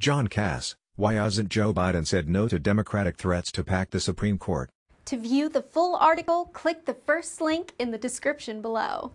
John Cass, why hasn't Joe Biden said no to Democratic threats to pack the Supreme Court? To view the full article, click the first link in the description below.